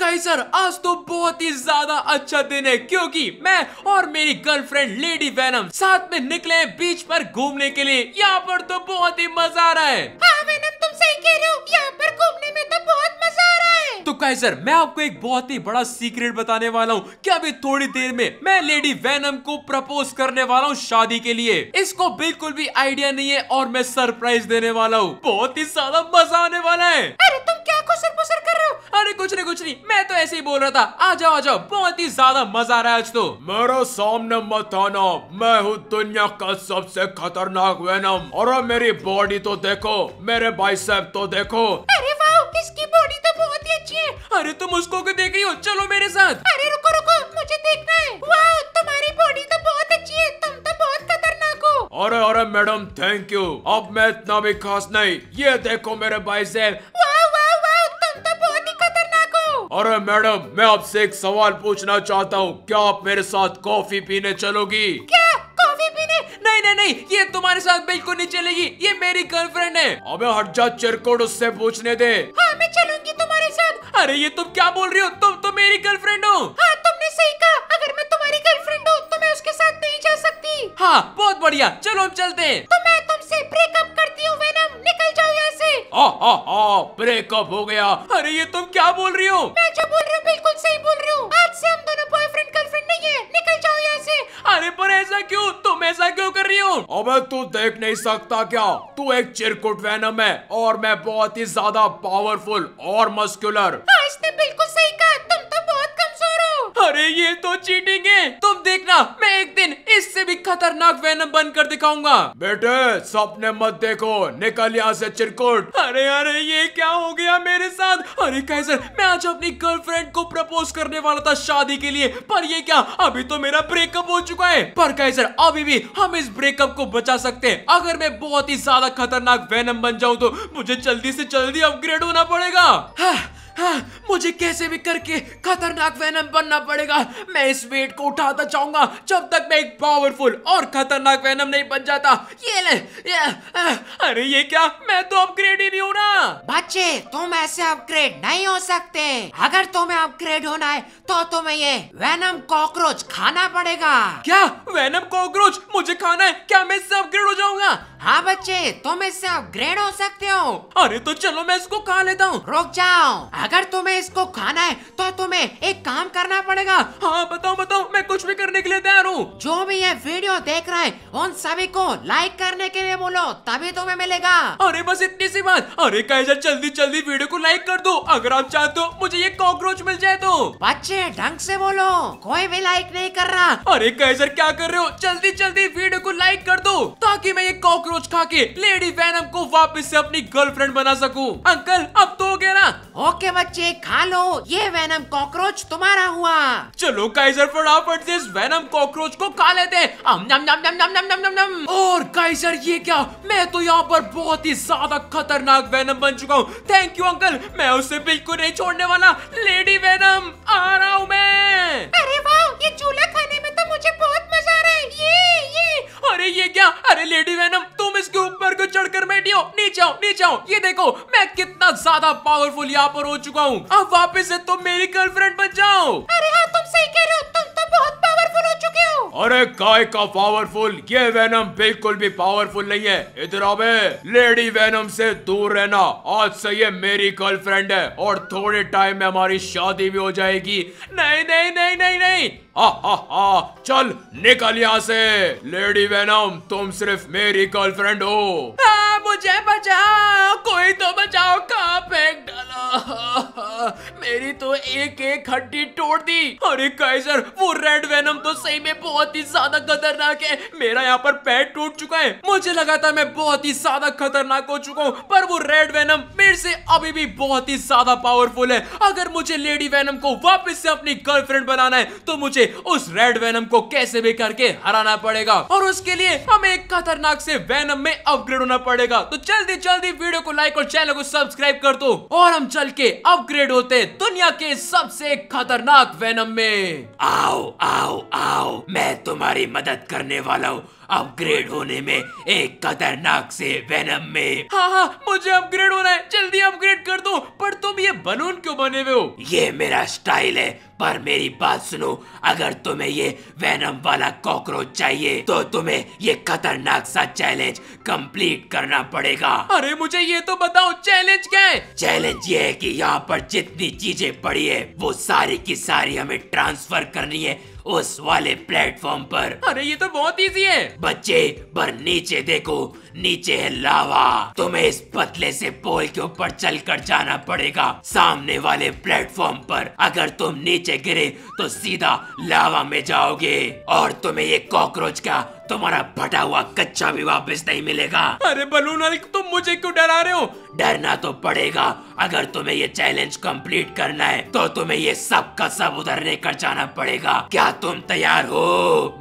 कहीं सर आज तो बहुत ही ज्यादा अच्छा दिन है क्योंकि मैं और मेरी गर्लफ्रेंड लेडी वैनम साथ में निकले बीच पर घूमने के लिए यहाँ पर तो बहुत ही मजा आ रहा है हाँ, यहाँ पर घूमने में तो बहुत मजा आ रहा है तो सर मैं आपको एक बहुत ही बड़ा सीक्रेट बताने वाला हूँ कि अभी थोड़ी देर में मैं लेडी वैनम को प्रपोज करने वाला हूँ शादी के लिए इसको बिल्कुल भी आइडिया नहीं है और मैं सरप्राइज देने वाला हूँ बहुत ही ज्यादा मजा आने वाला है अरे तुम क्या कुछ कर रहे हो अरे कुछ नहीं कुछ नहीं मैं तो ऐसे ही बोल रहा था आ जाओ आ जाओ बहुत ही ज्यादा मजा आ रहा है आज तो मेरे सामने मत आना मैं हूँ दुनिया का सबसे खतरनाक वेनम और मेरी बॉडी तो देखो मेरे बाइसेप तो देखो अरे वाह इसकी बॉडी तो बहुत ही अच्छी है अरे तुम उसको क्यों देख रही हो चलो मेरे साथ अरे रुको रुको मुझे देखना है वाह तुम्हारी बॉडी तो बहुत अच्छी है तुम तो बहुत खतरनाक हो अरे अरे मैडम थैंक यू अब मैं इतना भी खास नहीं ये देखो मेरे बाइसेप अरे मैडम मैं आपसे एक सवाल पूछना चाहता हूँ क्या आप मेरे साथ कॉफी पीने चलोगी क्या कॉफी पीने नहीं नहीं नहीं ये तुम्हारे साथ बिल्कुल नहीं चलेगी ये मेरी गर्लफ्रेंड है अबे हट जा चिरकुट उससे पूछने दे हाँ मैं चलूंगी तुम्हारे साथ अरे ये तुम क्या बोल रही हो तुम तो मेरी गर्लफ्रेंड हो हाँ तुमने सही कहा अगर मैं तुम्हारी गर्लफ्रेंड हूँ तो मैं उसके साथ नहीं जा सकती हाँ बहुत बढ़िया चलो हम चलते हैं तो मैं तुमसे ब्रेकअप करती हूँ निकल जाओ गए ब्रेकअप हो गया अरे ये तुम क्या बोल रही हो मैं जो बोल रही हूँ बिल्कुल सही बोल रही हूँ आज से हम दोनों बॉयफ्रेंड गर्लफ्रेंड नहीं है निकल जाओ यहाँ से अरे पर ऐसा क्यों तुम ऐसा क्यों कर रही हो अबे तू देख नहीं सकता क्या तू एक चिरकुट वैनम है और मैं बहुत ही ज्यादा पावरफुल और मस्कुलर आज ने बिल्कुल सही कहा तुम अरे ये तो चीटिंग है तुम देखना मैं एक दिन इससे भी खतरनाक वैनम कर दिखाऊंगा बेटे सपने मत देखो निकल यहाँ से चिरकुट अरे अरे ये क्या हो गया मेरे साथ अरे कैसर मैं आज अपनी गर्लफ्रेंड को प्रपोज करने वाला था शादी के लिए पर ये क्या अभी तो मेरा ब्रेकअप हो चुका है पर कैसर अभी भी हम इस ब्रेकअप को बचा सकते हैं अगर मैं बहुत ही ज्यादा खतरनाक वैनम बन जाऊँ तो मुझे जल्दी से जल्दी अपग्रेड होना पड़ेगा हाँ। हाँ, मुझे कैसे भी करके खतरनाक वैनम बनना पड़ेगा मैं इस वेट को उठाता जाऊंगा जब तक मैं एक पावरफुल और खतरनाक वैनम नहीं बन जाता ये ले ये, आ, अरे ये क्या मैं तो अपग्रेड ही नहीं हूँ ना बच्चे तुम ऐसे अपग्रेड नहीं हो सकते अगर तुम्हें अपग्रेड होना है तो तुम्हें ये वैनम कॉकरोच खाना पड़ेगा क्या वैनम कॉकरोच मुझे खाना है क्या मैं इससे अपग्रेड हो जाऊंगा हाँ बच्चे तुम तो इससे अपग्रेड हो सकते हो अरे तो चलो मैं इसको खा लेता हूँ रुक जाओ अगर तुम्हें इसको खाना है तो तुम्हें एक काम करना पड़ेगा हाँ बताओ बताओ मैं कुछ भी करने के लिए तैयार हूँ जो भी ये वीडियो देख रहा है उन सभी को लाइक करने के लिए बोलो तभी तुम्हें मिलेगा अरे बस इतनी सी बात अरे कैसा जल्दी जल्दी वीडियो को लाइक कर दो अगर आप चाहते हो मुझे ये कॉकरोच मिल जाए तो बच्चे ढंग से बोलो कोई भी लाइक नहीं कर रहा अरे कैसर क्या कर रहे हो जल्दी जल्दी वीडियो को लाइक कर दो ताकि मैं ये कॉकरोच कॉकरोच खा के लेडी वैनम को वापस से अपनी गर्लफ्रेंड बना सकूं अंकल अब तो हो गया ना ओके बच्चे खा लो ये वैनम कॉकरोच तुम्हारा हुआ चलो काइजर फटाफट से इस वैनम कॉकरोच को खा लेते और काइजर ये क्या मैं तो यहाँ पर बहुत ही ज्यादा खतरनाक वैनम बन चुका हूँ थैंक यू अंकल मैं उसे बिल्कुल नहीं छोड़ने वाला लेडी वैनम आ रहा हूँ मैं अरे वाह ये चूल्हा खाने में तो मुझे बहुत ये ये अरे ये क्या अरे लेडी वैनम तुम इसके ऊपर को चढ़कर बैठी हो नीचे आओ नीचे आओ ये देखो मैं कितना ज्यादा पावरफुल यहाँ पर हो चुका हूँ अब वापस से तुम मेरी गर्लफ्रेंड बन जाओ अरे हाँ तुम सही कह रहे हो तुम बहुत पावरफुल हो चुके हो अरे काय का पावरफुल ये वेनम बिल्कुल भी पावरफुल नहीं है इधर अबे लेडी वेनम से दूर रहना आज से ये मेरी गर्लफ्रेंड है और थोड़े टाइम में हमारी शादी भी हो जाएगी नहीं नहीं नहीं नहीं नहीं हा हा हा चल निकल यहाँ से लेडी वेनम तुम सिर्फ मेरी गर्लफ्रेंड हो आ! हाँ, मुझे बचाओ कोई तो बचाओ कहा फेंक डाला मेरी तो एक एक हड्डी तोड़ दी अरे कैसर वो रेड वेनम तो सही में बहुत ही ज्यादा खतरनाक है मेरा यहाँ पर पैर टूट चुका है मुझे लगा था मैं बहुत ही ज्यादा खतरनाक हो चुका हूँ पर वो रेड वेनम मेरे से अभी भी बहुत ही ज्यादा पावरफुल है अगर मुझे लेडी वेनम को वापस से अपनी गर्लफ्रेंड बनाना है तो मुझे उस रेड वेनम को कैसे भी करके हराना पड़ेगा और उसके लिए हमें खतरनाक से वेनम में अपग्रेड होना पड़ेगा पड़ेगा तो जल्दी जल्दी वीडियो को लाइक और चैनल को सब्सक्राइब कर दो और हम चल के अपग्रेड होते दुनिया के सबसे खतरनाक वेनम में आओ आओ आओ मैं तुम्हारी मदद करने वाला हूँ अपग्रेड होने में एक खतरनाक से वेनम में हाँ हाँ मुझे अपग्रेड होना है जल्दी अपग्रेड कर दो पर तुम ये बलून क्यों बने हुए हो ये मेरा स्टाइल है पर मेरी बात सुनो अगर तुम्हें ये वैनम वाला कॉकरोच चाहिए तो तुम्हें ये खतरनाक सा चैलेंज कंप्लीट करना पड़ेगा अरे मुझे ये तो बताओ चैलेंज क्या है चैलेंज ये है कि यहाँ पर जितनी चीजें पड़ी है वो सारी की सारी हमें ट्रांसफर करनी है उस वाले प्लेटफॉर्म पर अरे ये तो बहुत इजी है बच्चे पर नीचे देखो नीचे है लावा तुम्हें इस पतले से पोल के ऊपर चलकर जाना पड़ेगा सामने वाले प्लेटफॉर्म पर अगर तुम नीचे गिरे तो सीधा लावा में जाओगे और तुम्हें ये कॉकरोच का तुम्हारा फटा हुआ कच्चा भी वापस नहीं मिलेगा अरे बलून अलग तुम मुझे क्यों डरा रहे हो डरना तो पड़ेगा अगर तुम्हें ये चैलेंज कंप्लीट करना है तो तुम्हें ये सब का सब उधर लेकर जाना पड़ेगा क्या तुम तैयार हो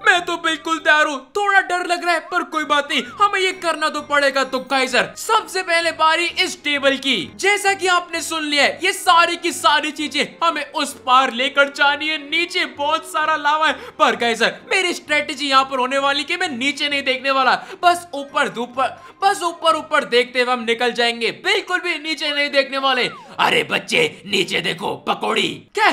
मैं तो बिल्कुल तैयार हूँ थोड़ा डर लग रहा है पर कोई बात नहीं हमें ये करना करना तो पड़ेगा तो ही सबसे पहले बारी इस टेबल की जैसा कि आपने सुन लिया है ये सारी की सारी चीजें हमें उस पार लेकर जानी है नीचे बहुत सारा लावा है पर गए मेरी स्ट्रेटेजी यहाँ पर होने वाली की मैं नीचे नहीं देखने वाला बस ऊपर धूपर बस ऊपर ऊपर देखते हुए हम निकल जाएंगे बिल्कुल भी नीचे नहीं देखने वाले अरे बच्चे नीचे देखो पकौड़ी क्या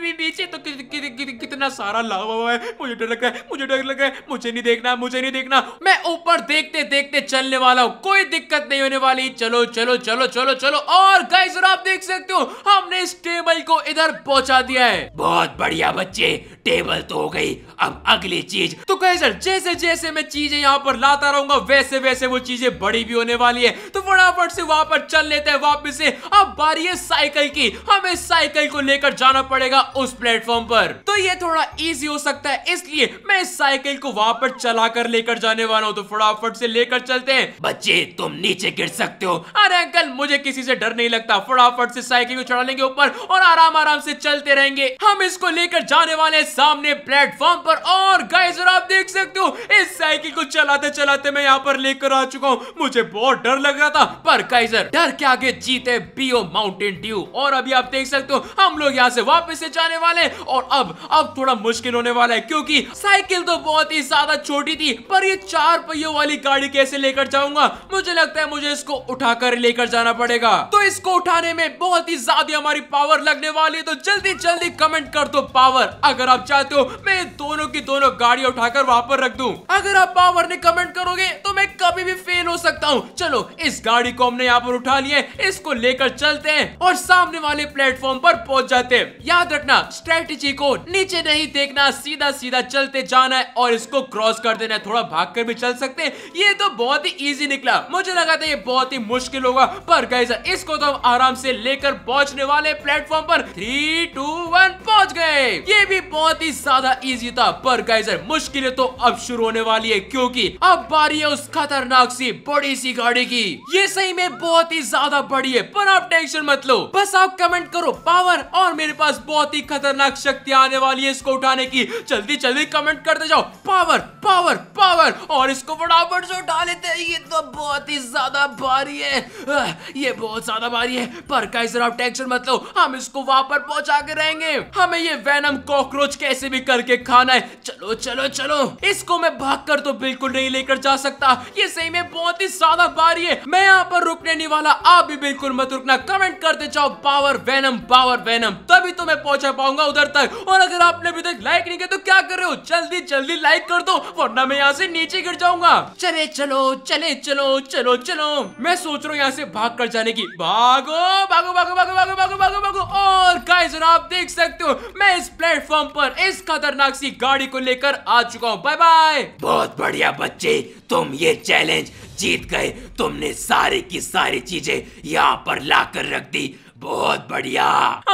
नीचे तो इतना सारा लावा हुआ है मुझे डर लग रहा है मुझे डर लग रहा है मुझे नहीं देखना मुझे नहीं देखना मैं ऊपर देखते देखते चलने वाला हूँ कोई दिक्कत नहीं होने वाली चलो चलो चलो चलो चलो और गाइस आप देख सकते हो हमने इस टेबल को इधर पहुंचा दिया है बहुत बढ़िया बच्चे टेबल तो हो गई अब अगली चीज तो कहे सर जैसे जैसे मैं चीजें यहाँ पर लाता रहूंगा वैसे वैसे वो चीजें बड़ी भी होने वाली है तो फटाफट से वहां पर चल लेते हैं वापस से अब बारी है साइकिल की हमें साइकिल को लेकर जाना पड़ेगा उस प्लेटफॉर्म पर तो ये थोड़ा थोड़ा इजी हो सकता है इसलिए मैं इस साइकिल को वहाँ पर चला कर लेकर जाने वाला हूँ तो फटाफट से लेकर चलते हैं बच्चे तुम नीचे गिर सकते हो अरे अंकल मुझे किसी से डर नहीं लगता फटाफट से साइकिल को चढ़ा लेंगे ऊपर और आराम आराम से चलते रहेंगे हम इसको लेकर जाने वाले हैं सामने प्लेटफॉर्म पर और गाइस और आप देख सकते हो इस साइकिल को चलाते चलाते मैं यहाँ पर लेकर आ चुका हूँ मुझे बहुत डर लग रहा था पर काइजर डर के आगे जीते बीओ माउंटेन ड्यू और अभी आप देख सकते हो हम लोग यहाँ से वापस से जाने वाले और अब अब थोड़ा मुश्किल होने वाला है क्योंकि साइकिल तो बहुत ही ज्यादा छोटी थी पर ये चार पहियों वाली गाड़ी कैसे लेकर जाऊंगा मुझे लगता है मुझे इसको उठाकर लेकर जाना पड़ेगा तो इसको उठाने में बहुत ही ज्यादा हमारी पावर लगने वाली है तो जल्दी जल्दी कमेंट कर दो पावर अगर आप चाहते हो मैं दोनों की दोनों गाड़ियां उठाकर वहां पर रख दू अगर आप पावर ने कमेंट करोगे तो मैं कभी भी फेल हो सकता हूँ चलो इस गाड़ी को हमने यहाँ पर उठा लिया इसको लेकर चलते हैं और सामने वाले प्लेटफॉर्म पर पहुंच जाते हैं याद रखना स्ट्रेटेजी को नीचे नहीं देखना सीधा सीधा चलते जाना है और इसको क्रॉस कर देना है थोड़ा भाग कर भी चल सकते हैं ये तो बहुत ही ईजी निकला मुझे लगा था ये बहुत ही मुश्किल होगा पर गए इसको तो हम आराम से लेकर पहुंचने वाले प्लेटफॉर्म पर थ्री टू वन पहुंच गए ये भी बहुत ही ज्यादा इजी था पर गए मुश्किलें तो अब शुरू होने वाली है क्योंकि अब बारी है उस खतरनाक सी बड़ी सी गाड़ी की ये सही में बहुत ही ज्यादा बड़ी है पर आप टेंशन मत लो बस आप कमेंट करो पावर और मेरे पास बहुत ही खतरनाक शक्ति आने वाली है इसको उठाने की जल्दी जल्दी कमेंट करते जाओ पावर पावर पावर और इसको फटाफट से उठा लेते हैं ये तो बहुत ही ज्यादा भारी है ये बहुत ज्यादा भारी है पर का सर आप टेंशन मत लो हम इसको वहां पर पहुंचा के रहेंगे हमें ये वैनम कॉकरोच कैसे भी करके खाना है चलो चलो चलो इसको मैं भाग कर तो बिल्कुल नहीं लेकर जा सकता ये सही में बहुत ही ज्यादा भारी है मैं यहाँ पर रुकने नहीं वाला आप भी बिल्कुल मत रुकना कमेंट करते जाओ पावर वैनम पावर वैनम तभी तो मैं पहुंचा पाऊंगा उधर तक और अगर आप आपने अभी तक तो लाइक नहीं किया तो क्या कर रहे हो जल्दी जल्दी लाइक कर दो वरना मैं यहाँ से नीचे गिर जाऊंगा चले चलो चले चलो चलो चलो मैं सोच रहा हूँ यहाँ से भाग कर जाने की भागो भागो भागो भागो भागो भागो भागो भागो और गाइस आप देख सकते हो मैं इस प्लेटफॉर्म पर इस खतरनाक सी गाड़ी को लेकर आ चुका हूँ बाय बाय बहुत बढ़िया बच्चे तुम ये चैलेंज जीत गए तुमने सारी की सारी चीजें यहाँ पर ला कर रख दी बहुत बढ़िया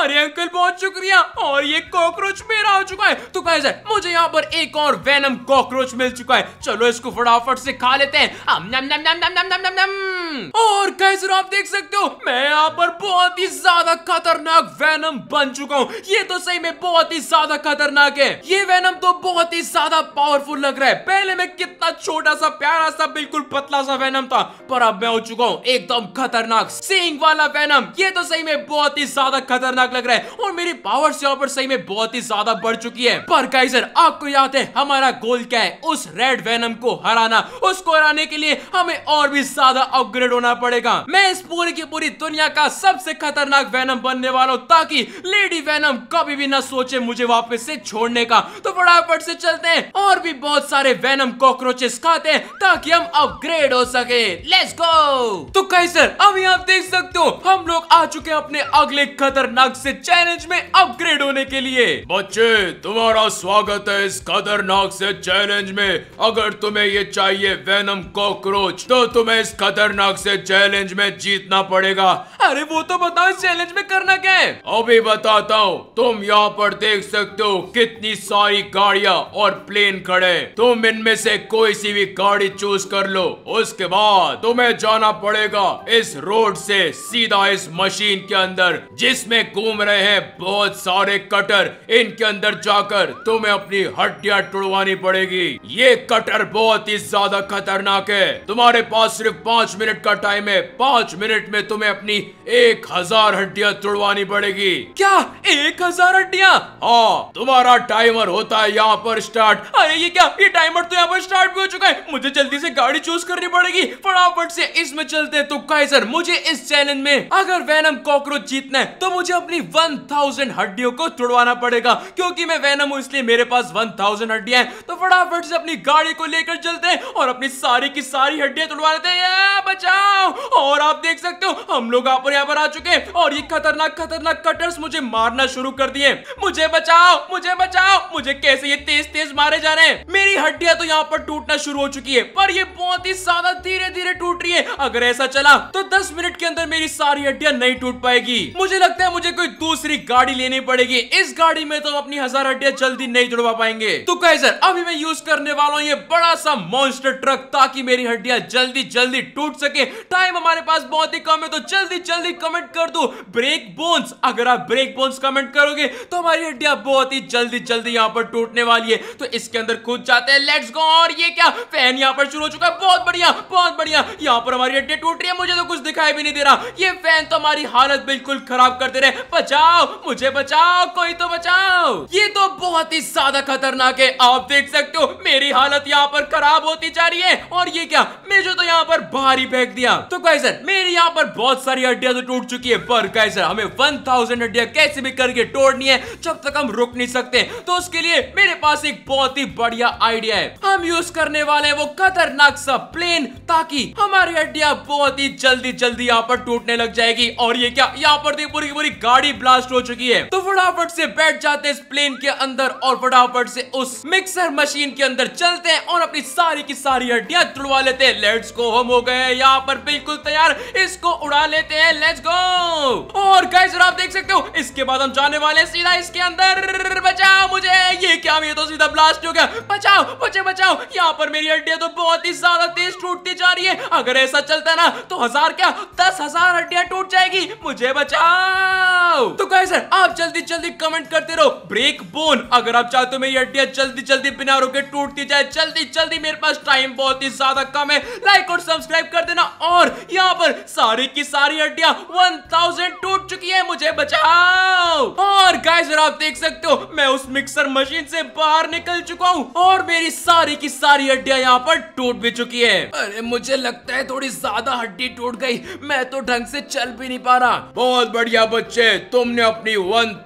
अरे अंकल बहुत शुक्रिया और ये कॉकरोच मेरा हो चुका है तो कह मुझे यहाँ पर एक और वेनम कॉकरोच मिल चुका है चलो इसको फटाफट से खा लेते हैं नम नम नम नम नम नम नम और गाइस आप देख सकते हो मैं यहाँ पर बहुत ही ज्यादा खतरनाक वेनम बन चुका हूँ ये तो सही में बहुत ही ज्यादा खतरनाक है ये वेनम तो बहुत ही ज्यादा पावरफुल लग रहा है पहले मैं कितना छोटा सा प्यारा सा बिल्कुल पतला सा वेनम था पर अब मैं हो चुका हूँ एकदम खतरनाक सिंग वाला वेनम ये तो सही में बहुत ही ज्यादा खतरनाक लग रहा है और मेरी पावर यहाँ पर सही में बहुत ही ज्यादा बढ़ चुकी है पर काइजर आपको याद है हमारा गोल क्या है उस रेड वेनम को हराना उसको हराने के लिए हमें और भी ज्यादा अपग्रेड होना पड़ेगा मैं इस पूरी की पूरी दुनिया का सबसे खतरनाक वैनम बनने वाला हूँ ताकि लेडी वैनम कभी भी ना सोचे मुझे वापस से छोड़ने का तो फटाफट से चलते हैं और भी बहुत सारे वैनम कॉकरोचेस खाते हैं ताकि हम अपग्रेड हो सके लेट्स गो तो कैसर अभी आप देख सकते हो हम लोग आ चुके हैं अपने अगले खतरनाक से चैलेंज में अपग्रेड होने के लिए बच्चे तुम्हारा स्वागत है इस खतरनाक से चैलेंज में अगर तुम्हें ये चाहिए वेनम कॉकरोच तो तुम्हें इस खतरनाक से चैलेंज में जीतना पड़ेगा अरे वो तो बताओ इस चैलेंज में करना क्या है अभी बताता हूँ तुम यहाँ पर देख सकते हो कितनी सारी गाड़िया और प्लेन खड़े तुम इनमें से कोई सी भी गाड़ी चूज कर लो उसके बाद तुम्हें जाना पड़ेगा इस रोड से सीधा इस मशीन के अंदर जिसमें घूम रहे हैं बहुत सारे कटर इनके अंदर जाकर तुम्हें अपनी हड्डियां तोड़वानी पड़ेगी ये कटर बहुत ही ज्यादा खतरनाक है तुम्हारे पास सिर्फ पांच मिनट का टाइम है पांच मिनट में तुम्हें अपनी एक हजार हड्डियां तोड़वानी पड़ेगी क्या एक हजार हड्डियां हाँ तुम्हारा टाइमर होता है यहाँ पर स्टार्ट अरे ये क्या ये टाइमर तो यहाँ पर स्टार्ट भी हो चुका है मुझे जल्दी से गाड़ी चूज करनी पड़ेगी फटाफट से इसमें चलते तो काइसर मुझे इस चैलेंज में अगर वैनम को कॉकरोच जीतना है तो मुझे अपनी 1000 हड्डियों को तोड़वाना पड़ेगा क्योंकि मैं वैनम हूं इसलिए मेरे पास 1000 हड्डियां हैं तो फटाफट से अपनी गाड़ी को लेकर चलते हैं और अपनी सारी की सारी हड्डियां तोड़वा लेते हैं बचाओ और आप देख सकते हो हम लोग आप यहाँ पर आ चुके हैं और ये खतरनाक खतरनाक कटर्स मुझे मारना शुरू कर दिए मुझे बचाओ मुझे बचाओ मुझे कैसे ये तेज तेज मारे जा रहे हैं मेरी हड्डियां तो यहाँ पर टूटना शुरू हो चुकी है पर ये बहुत ही ज्यादा धीरे धीरे टूट रही है अगर ऐसा चला तो दस मिनट के अंदर मेरी सारी हड्डियां नहीं टूट पाई पाएगी मुझे लगता है मुझे कोई दूसरी गाड़ी लेनी पड़ेगी इस गाड़ी में तो अपनी हजार हड्डिया जल्दी नहीं जुड़वा पाएंगे तो कैसर अभी मैं यूज करने वाला हूँ ये बड़ा सा मॉन्स्टर ट्रक ताकि मेरी हड्डिया जल्दी जल्दी टूट सके टाइम हमारे पास बहुत ही कम है तो जल्दी जल्दी कमेंट कर दो ब्रेक बोन्स अगर आप ब्रेक बोन्स कमेंट करोगे तो हमारी हड्डिया बहुत ही जल्दी जल्दी यहाँ पर टूटने वाली है तो इसके अंदर खुद जाते हैं लेट्स गो और ये क्या फैन यहाँ पर शुरू हो चुका है बहुत बढ़िया बहुत बढ़िया यहाँ पर हमारी हड्डिया टूट रही है मुझे तो कुछ दिखाई भी नहीं दे रहा ये फैन तो हमारी हालत हालत बिल्कुल खराब कर दे रहे बचाओ मुझे बचाओ कोई तो बचाओ ये तो बहुत ही ज्यादा खतरनाक है आप देख सकते हो मेरी हालत यहाँ पर खराब होती जा रही है और ये क्या मैं जो तो यहाँ पर बाहर ही फेंक दिया तो कैसर मेरी यहाँ पर बहुत सारी हड्डियां तो टूट चुकी है पर कैसर हमें वन थाउजेंड हड्डियां कैसे भी करके तोड़नी है जब तक हम रुक नहीं सकते तो उसके लिए मेरे पास एक बहुत ही बढ़िया आइडिया है हम यूज करने वाले हैं वो खतरनाक सा प्लेन ताकि हमारी हड्डियां बहुत ही जल्दी जल्दी यहाँ पर टूटने लग जाएगी और ये क्या यहाँ पर देख पूरी की पूरी गाड़ी ब्लास्ट हो चुकी है तो फटाफट से बैठ जाते हैं इस प्लेन के अंदर और फटाफट से उस मिक्सर मशीन के अंदर चलते हैं और अपनी सारी की सारी हड्डियां तुड़वा लेते हैं लेट्स गो हम हो गए यहाँ पर बिल्कुल तैयार इसको उड़ा लेते हैं लेट्स गो और गाइस आप देख सकते हो इसके बाद हम जाने वाले सीधा इसके अंदर बचाओ मुझे ये क्या ये तो सीधा ब्लास्ट हो गया बचाओ मुझे बचाओ यहाँ पर मेरी हड्डियां तो बहुत ही ज्यादा तेज टूटती जा रही है अगर ऐसा चलता ना तो हजार क्या दस हजार हड्डियां टूट जाएगी मुझे मुझे बचाओ तो कहे सर आप जल्दी जल्दी कमेंट करते रहो ब्रेक बोन अगर आप चाहते हो मेरी हड्डियां जल्दी जल्दी बिना रोके टूटती जाए जल्दी जल्दी मेरे पास टाइम बहुत ही ज्यादा कम है लाइक और सब्सक्राइब कर देना और यहाँ पर सारी की सारी हड्डिया वन थाउजेंड टूट चुकी है मुझे बचाओ और गाइस आप देख सकते हो मैं उस मिक्सर मशीन से बाहर निकल चुका हूँ और मेरी सारी की सारी हड्डिया यहाँ पर टूट भी चुकी है अरे मुझे लगता है थोड़ी ज्यादा हड्डी टूट गई मैं तो ढंग से चल भी नहीं पा रहा बहुत बढ़िया बच्चे तुमने अपनी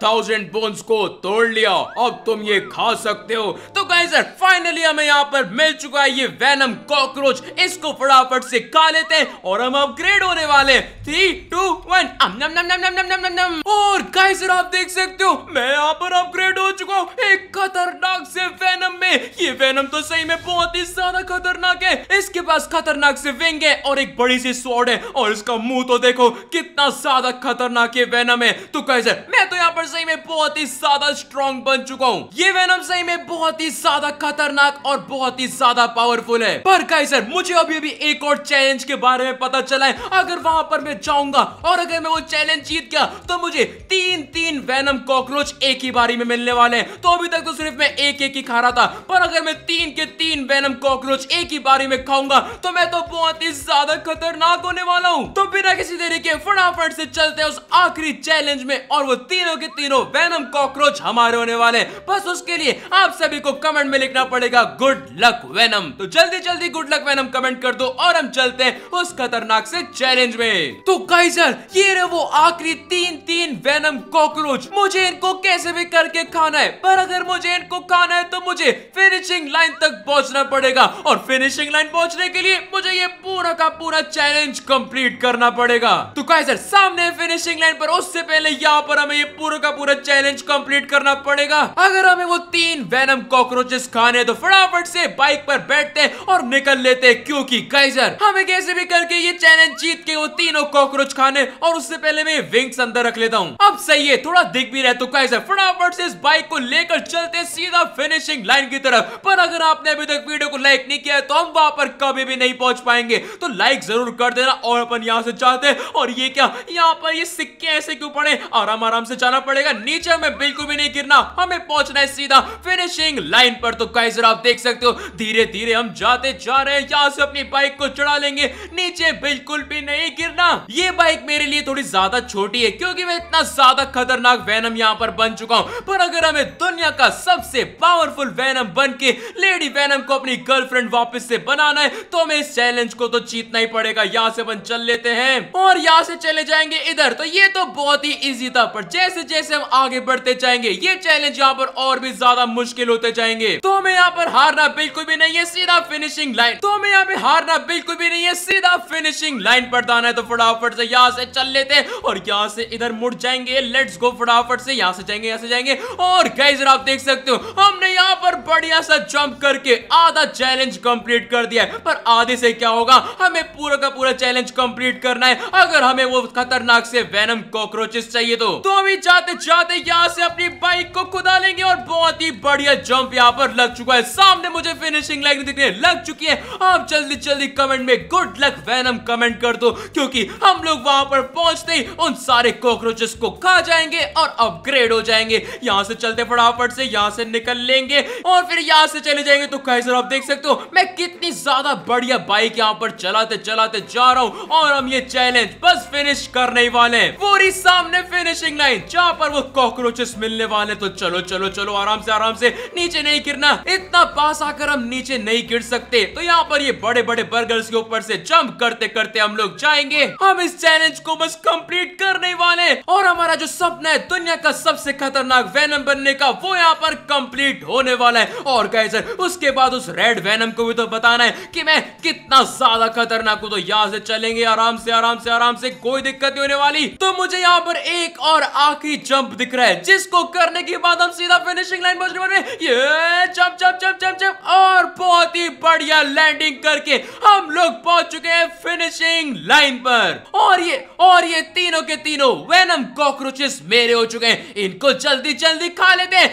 1000 बोन्स को तोड़ लिया अब तुम ये खा सकते हो तो गाइस फाइनली हमें यहाँ पर मिल चुका है ये वेनम कॉकरोच इसको फटाफट से खा लेते हैं और हम अपग्रेड होने वाले थ्री टू वन नम नम नम नम नम नम नम नम और गाइस आप देख सकते हो मैं यहाँ पर अपग्रेड हो चुका हूँ एक खतरनाक से वेनम में ये वेनम तो सही में बहुत ही ज्यादा खतरनाक है इसके पास खतरनाक से विंग है और एक बड़ी सी स्वॉर्ड है और इसका मुंह तो देखो कितना ज्यादा ज्यादा खतरनाक ये वेनम है तो कैसे मैं तो यहाँ पर सही में बहुत ही ज्यादा स्ट्रॉन्ग बन चुका हूँ ये वेनम सही में बहुत ही ज्यादा खतरनाक और बहुत ही ज्यादा पावरफुल है पर कैसे मुझे अभी अभी एक और चैलेंज के बारे में पता चला है अगर वहां पर मैं जाऊंगा और अगर मैं वो चैलेंज जीत गया तो मुझे तीन तीन वेनम कॉकरोच एक ही बारी में मिलने वाले हैं तो अभी तक तो सिर्फ मैं एक एक ही खा रहा था पर अगर मैं तीन के तीन वेनम कॉकरोच एक ही बारी में खाऊंगा तो मैं तो बहुत ही ज्यादा खतरनाक होने वाला हूँ तो बिना किसी तरीके फटाफट से चलते हैं उस आखिरी चैलेंज में और वो तीनों के तीनों वेनम कॉकरोच हमारे होने वाले हैं बस उसके लिए आप सभी को कमेंट में लिखना पड़ेगा गुड लक वेनम तो जल्दी जल्दी गुड लक वेनम कमेंट कर दो और हम चलते हैं उस खतरनाक से चैलेंज में तो काइजर ये रहे वो आखिरी तीन तीन वेनम कॉकरोच मुझे इनको कैसे भी करके खाना है पर अगर मुझे इनको खाना है तो मुझे फिनिशिंग लाइन तक पहुंचना पड़ेगा और फिनिशिंग लाइन पहुंचने के लिए मुझे ये पूरा का पूरा चैलेंज कंप्लीट करना पड़ेगा तो काइजर सामने हैं फिनिशिंग लाइन पर उससे पहले यहाँ पर हमें ये पूरा का पूरा चैलेंज कंप्लीट करना पड़ेगा अगर हमें वो तीन वैनम कॉकरोचेस खाने तो फटाफट से बाइक पर बैठते और निकल लेते क्योंकि गाइजर हमें कैसे भी करके ये चैलेंज जीत के वो तीनों कॉकरोच खाने और उससे पहले मैं विंग्स अंदर रख लेता हूँ अब सही है थोड़ा दिख भी रहे तो गाइजर फटाफट से इस बाइक को लेकर चलते सीधा फिनिशिंग लाइन की तरफ पर अगर आपने अभी तक वीडियो को लाइक नहीं किया तो हम वहां पर कभी भी नहीं पहुंच पाएंगे तो लाइक जरूर कर देना और अपन यहाँ से चाहते और ये क्या यहाँ यहाँ पर ये सिक्के ऐसे क्यों पड़े आराम आराम से जाना पड़ेगा नीचे हमें बिल्कुल भी नहीं गिरना हमें पहुंचना है सीधा फिनिशिंग लाइन पर तो कई आप देख सकते हो धीरे धीरे हम जाते जा रहे हैं यहाँ से अपनी बाइक को चढ़ा लेंगे नीचे बिल्कुल भी नहीं गिरना ये बाइक मेरे लिए थोड़ी ज्यादा छोटी है क्योंकि मैं इतना ज्यादा खतरनाक वैनम यहाँ पर बन चुका हूँ पर अगर हमें दुनिया का सबसे पावरफुल वैनम बन के लेडी वैनम को अपनी गर्लफ्रेंड वापस से बनाना है तो हमें इस चैलेंज को तो जीतना ही पड़ेगा यहाँ से अपन चल लेते हैं और यहाँ से चले जाएंगे इधर तो ये तो बहुत ही इजी था पर जैसे जैसे हम आगे बढ़ते जाएंगे ये चैलेंज यहाँ पर और भी ज्यादा मुश्किल होते जाएंगे तो हमें यहाँ पर हारना बिल्कुल भी नहीं है सीधा फिनिशिंग लाइन तो हमें यहाँ पे हारना बिल्कुल भी नहीं है सीधा फिनिशिंग लाइन पर जाना है तो फटाफट से यहाँ से चल लेते हैं और यहाँ से इधर मुड़ जाएंगे लेट्स गो फटाफट से यहाँ से जाएंगे यहाँ से जाएंगे और गैजर आप देख सकते हो हमने यहाँ पर बढ़िया सा जंप करके आधा चैलेंज कंप्लीट कर दिया है पर आधे से क्या होगा हमें पूरा का पूरा चैलेंज कंप्लीट करना है अगर हमें वो खतरनाक खतरनाक से वैनम कॉकरोचेस चाहिए तो तो अभी जाते जाते यहाँ से अपनी बाइक को खुदा लेंगे और बहुत ही बढ़िया जंप यहाँ पर लग चुका है सामने मुझे फिनिशिंग लाइन दिखने लग चुकी है आप जल्दी जल्दी कमेंट में गुड लक वैनम कमेंट कर दो क्योंकि हम लोग वहां पर पहुंचते ही उन सारे कॉकरोचेस को खा जाएंगे और अपग्रेड हो जाएंगे यहाँ से चलते फटाफट से यहाँ से निकल लेंगे और फिर यहाँ से चले जाएंगे तो कैसे आप देख सकते हो मैं कितनी ज्यादा बढ़िया बाइक यहाँ पर चलाते चलाते जा रहा हूँ और हम ये चैलेंज बस फिनिश करने ही वाले पूरी सामने फिनिशिंग लाइन जहाँ पर वो कॉकरोचेस मिलने वाले तो चलो चलो चलो आराम से आराम से नीचे नहीं गिरना इतना पास आकर हम नीचे नहीं गिर सकते तो यहाँ पर ये बड़े बड़े बर्गर के ऊपर से जंप करते करते हम लोग जाएंगे हम इस चैलेंज को बस कंप्लीट करने वाले और हमारा जो सपना है दुनिया का सबसे खतरनाक वैनम बनने का वो यहाँ पर कंप्लीट होने वाला है और कहे सर उसके बाद उस रेड वैनम को भी तो बताना है कि मैं कितना ज्यादा खतरनाक हूँ तो यहाँ से चलेंगे आराम से आराम से आराम से कोई दिक्कत नहीं होने होने वाली तो मुझे यहाँ पर एक और आखिरी जंप दिख रहा है जिसको करने के बाद हम सीधा फिनिशिंग लाइन पहुंचने वाले ये jump jump jump jump jump और बहुत ही बढ़िया लैंडिंग करके हम लोग पहुंच चुके हैं फिनिशिंग लाइन पर और ये और ये तीनों के तीनों वेनम कॉकरोचेस मेरे हो चुके हैं इनको जल्दी जल्दी खा लेते हैं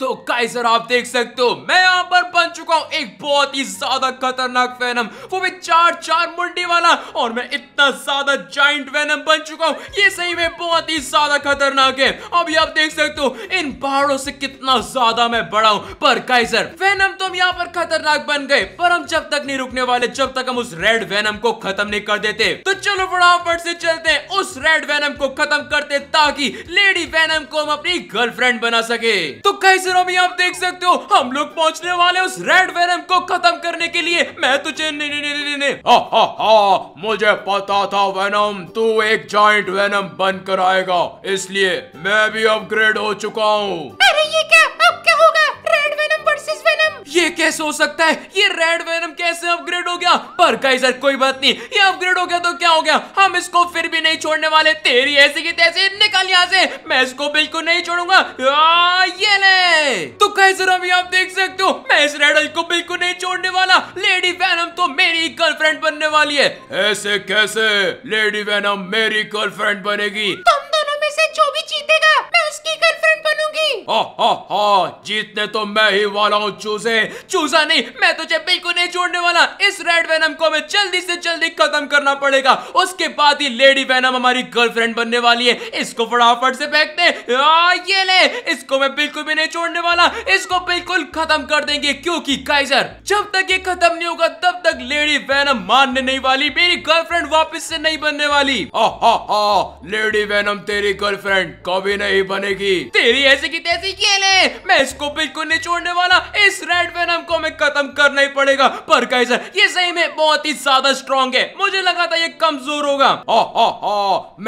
तो काइजर आप देख सकते हो मैं यहाँ पर बन चुका हूँ एक बहुत ही ज्यादा खतरनाक वेनम वो भी चार चार चार मुंडी वाला और मैं इतना ज्यादा जाइंट वेनम बन चुका हूँ ये सही में बहुत ही ज्यादा खतरनाक है अभी आप देख सकते हो इन पहाड़ों से कितना ज्यादा मैं बड़ा हूँ पर काइजर वेनम तुम यहाँ पर खतरनाक बन गए पर हम जब तक नहीं रुकने वाले जब तक हम उस रेड वेनम को खत्म नहीं कर देते तो चलो फटाफट से चलते उस रेड वेनम को खत्म करते ताकि लेडी वेनम को हम अपनी गर्लफ्रेंड बना सके तो कैसे अभी आप देख सकते हो हम लोग पहुंचने वाले उस रेड वेनम को खत्म करने के लिए मैं तुझे नहीं नहीं नहीं नहीं हाँ, हा हा मुझे पता था वेनम तू एक जॉइंट वेनम बन कर आएगा इसलिए मैं भी अपग्रेड हो चुका हूँ अरे ये क्या अब क्या होगा रेड वेनम वर्सेस ये कैसे हो सकता है ये रेड वेनम कैसे अपग्रेड हो गया पर काइजर कोई बात नहीं ये अपग्रेड हो गया तो क्या हो गया हम इसको फिर भी नहीं छोड़ने वाले तेरी ऐसी की तैसे निकल यहाँ से मैं इसको बिल्कुल नहीं छोड़ूंगा ये ले तो काइजर अभी आप देख सकते हो मैं इस रेडल को बिल्कुल नहीं छोड़ने वाला लेडी वेनम तो मेरी गर्लफ्रेंड बनने वाली है ऐसे कैसे लेडी वेनम मेरी गर्लफ्रेंड बनेगी तुम दोनों में से जो भी चीते हा हा जीतने तो मैं ही वाला हूँ चूसे चूसा नहीं मैं तुझे बिल्कुल नहीं छोड़ने वाला इस रेड वेनम को हमें जल्दी से जल्दी खत्म करना पड़ेगा उसके बाद ही लेडी वेनम हमारी गर्लफ्रेंड बनने वाली है इसको फटाफट से फेंकते ये ले इसको मैं बिल्कुल भी नहीं छोड़ने वाला इसको बिल्कुल खत्म कर देंगे क्योंकि काइजर जब तक ये खत्म नहीं होगा तब तक लेडी वेनम मानने नहीं वाली मेरी गर्लफ्रेंड वापस से नहीं बनने वाली लेडी वेनम तेरी गर्लफ्रेंड कभी नहीं बनेगी तेरी ऐसे की तेज कैसे खेले मैं इसको बिल्कुल नहीं छोड़ने वाला इस रेड वेनम को हमें खत्म करना ही पड़ेगा पर कैसे ये सही में बहुत ही ज्यादा स्ट्रॉन्ग है मुझे लगा था ये कमजोर होगा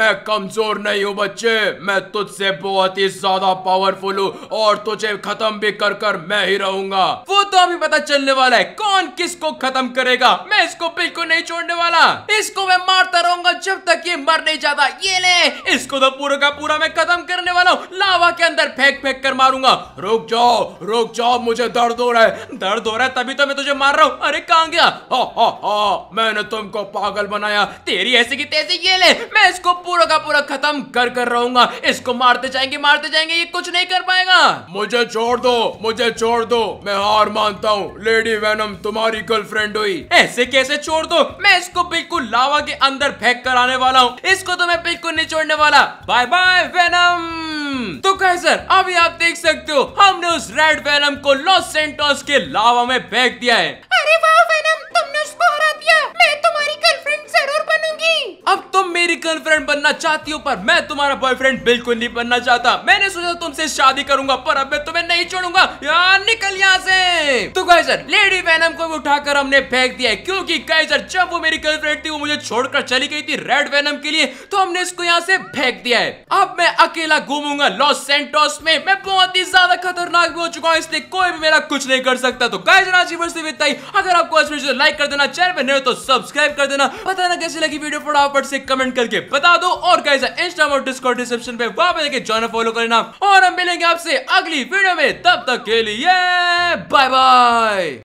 मैं कमजोर नहीं हूँ बच्चे मैं तुझसे बहुत ही ज्यादा पावरफुल हूँ और तुझे खत्म भी कर कर मैं ही रहूंगा वो तो अभी पता चलने वाला है कौन किसको खत्म करेगा मैं इसको बिल्कुल नहीं छोड़ने वाला इसको मैं मारता रहूंगा जब तक ये मर नहीं जाता ये ले इसको तो पूरा का पूरा मैं खत्म करने वाला हूँ लावा के अंदर फेंक फेंक कर मारूंगा रुक जाओ रुक जाओ मुझे दर्द हो रहा है दर्द हो रहा है तभी तो मैं तुझे मार रहा हूँ अरे कहा गया हो हो हो मैंने तुमको पागल बनाया तेरी ऐसी की तेजी ये ले मैं इसको पूरा का पूरा खत्म कर कर रहूंगा इसको मारते जाएंगे मारते जाएंगे ये कुछ नहीं कर पाएगा मुझे छोड़ दो मुझे छोड़ दो मैं हार मानता हूँ लेडी वैनम तुम्हारी गर्लफ्रेंड हुई ऐसे कैसे छोड़ दो मैं इसको बिल्कुल लावा के अंदर फेंक कर आने वाला हूँ इसको तो मैं बिल्कुल नहीं छोड़ने वाला बाय बाय वेनम Hmm. तो कहे सर अभी आप देख सकते हो हमने उस रेड वेनम को लॉस सेंटोस के लावा में फेंक दिया है अरे वाह वेनम तुमने उसको हरा दिया मैं तुम्हारी गर्लफ्रेंड जरूर बन गर्लफ्रेंड बनना चाहती हो पर मैं तुम्हारा बॉयफ्रेंड बिल्कुल नहीं बनना चाहता मैंने सोचा तुमसे शादी करूंगा पर अब मैं तुम्हें नहीं छोड़ूंगा यार निकल यहाँ से तो गाइजर लेडी वैनम को भी उठाकर हमने फेंक दिया है क्योंकि गाइजर जब वो मेरी गर्लफ्रेंड थी वो मुझे छोड़कर चली गई थी रेड वैनम के लिए तो हमने इसको यहाँ से फेंक दिया है अब मैं अकेला घूमूंगा लॉस सेंटोस में मैं बहुत ही ज्यादा खतरनाक भी हो चुका हूँ इसलिए कोई भी मेरा कुछ नहीं कर सकता तो गाइजर आज की अगर आपको लाइक कर देना चैनल पर नहीं हो तो सब्सक्राइब कर देना पता ना कैसे लगी वीडियो फटाफट से कमेंट करके बता दो और कैसा इंस्टा और डिस्कॉर्ड डिस्क्रिप्शन पे वहां ज्वाइन फॉलो करना और हम मिलेंगे आपसे अगली वीडियो में तब तक के लिए बाय बाय